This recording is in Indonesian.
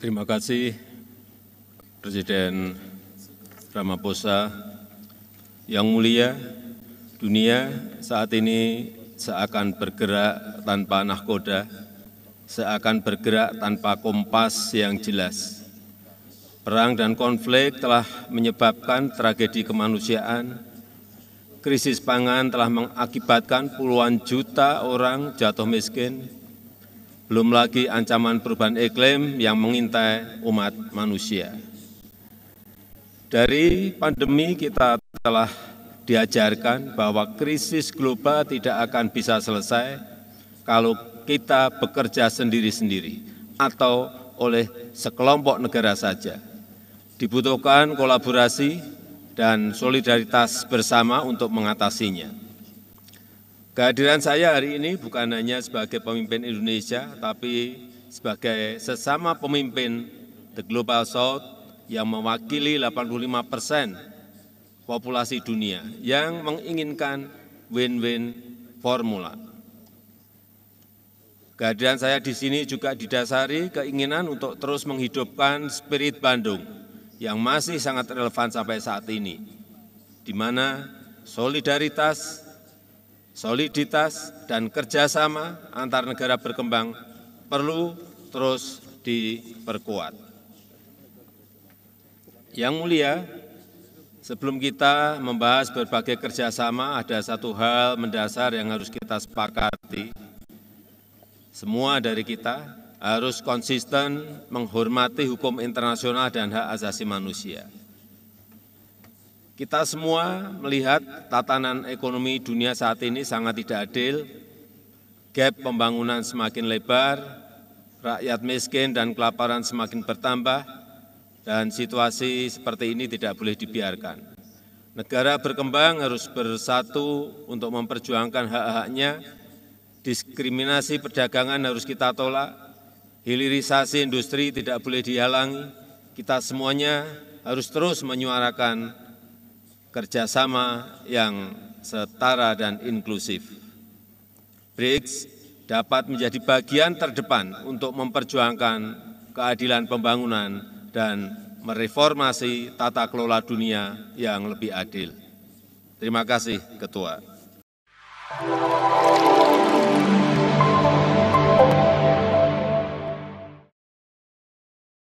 Terima kasih Presiden Ramaphosa. Yang mulia, dunia saat ini seakan bergerak tanpa nahkoda, seakan bergerak tanpa kompas yang jelas. Perang dan konflik telah menyebabkan tragedi kemanusiaan, krisis pangan telah mengakibatkan puluhan juta orang jatuh miskin, belum lagi ancaman perubahan iklim yang mengintai umat manusia. Dari pandemi kita telah diajarkan bahwa krisis global tidak akan bisa selesai kalau kita bekerja sendiri-sendiri atau oleh sekelompok negara saja. Dibutuhkan kolaborasi dan solidaritas bersama untuk mengatasinya. Kehadiran saya hari ini bukan hanya sebagai pemimpin Indonesia, tapi sebagai sesama pemimpin The Global South yang mewakili 85 persen populasi dunia yang menginginkan win-win formula. Kehadiran saya di sini juga didasari keinginan untuk terus menghidupkan spirit Bandung yang masih sangat relevan sampai saat ini, di mana solidaritas, soliditas dan kerjasama antar negara berkembang perlu terus diperkuat. Yang mulia, sebelum kita membahas berbagai kerjasama, ada satu hal mendasar yang harus kita sepakati. Semua dari kita harus konsisten menghormati hukum internasional dan hak asasi manusia. Kita semua melihat tatanan ekonomi dunia saat ini sangat tidak adil, gap pembangunan semakin lebar, rakyat miskin dan kelaparan semakin bertambah, dan situasi seperti ini tidak boleh dibiarkan. Negara berkembang harus bersatu untuk memperjuangkan hak-haknya, diskriminasi perdagangan harus kita tolak, hilirisasi industri tidak boleh dihalangi, kita semuanya harus terus menyuarakan kerjasama yang setara dan inklusif. BRICS dapat menjadi bagian terdepan untuk memperjuangkan keadilan pembangunan dan mereformasi tata kelola dunia yang lebih adil. Terima kasih, Ketua.